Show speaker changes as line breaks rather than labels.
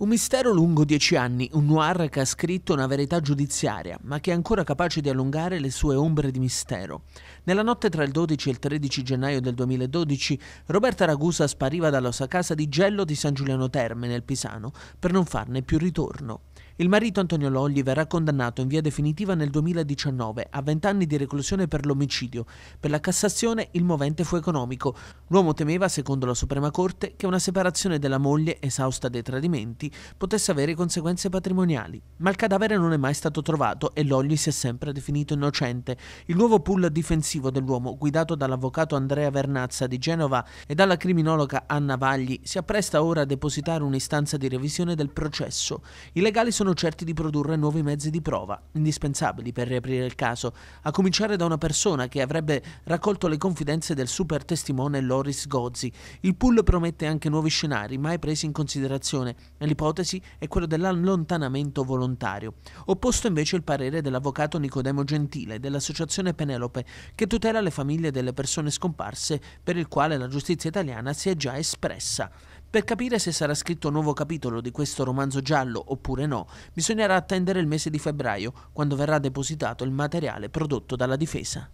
Un mistero lungo dieci anni, un noir che ha scritto una verità giudiziaria, ma che è ancora capace di allungare le sue ombre di mistero. Nella notte tra il 12 e il 13 gennaio del 2012, Roberta Ragusa spariva dalla sua casa di Gello di San Giuliano Terme, nel Pisano, per non farne più ritorno. Il marito Antonio Logli verrà condannato in via definitiva nel 2019 a 20 anni di reclusione per l'omicidio. Per la Cassazione il movente fu economico. L'uomo temeva, secondo la Suprema Corte, che una separazione della moglie, esausta dei tradimenti, potesse avere conseguenze patrimoniali. Ma il cadavere non è mai stato trovato e Logli si è sempre definito innocente. Il nuovo pool difensivo dell'uomo, guidato dall'avvocato Andrea Vernazza di Genova e dalla criminologa Anna Vagli, si appresta ora a depositare un'istanza di revisione del processo. I legali sono erano certi di produrre nuovi mezzi di prova, indispensabili per riaprire il caso, a cominciare da una persona che avrebbe raccolto le confidenze del super testimone Loris Gozzi. Il pool promette anche nuovi scenari mai presi in considerazione, l'ipotesi è quella dell'allontanamento volontario. Opposto invece il parere dell'avvocato Nicodemo Gentile dell'associazione Penelope, che tutela le famiglie delle persone scomparse, per il quale la giustizia italiana si è già espressa. Per capire se sarà scritto un nuovo capitolo di questo romanzo giallo oppure no, bisognerà attendere il mese di febbraio, quando verrà depositato il materiale prodotto dalla difesa.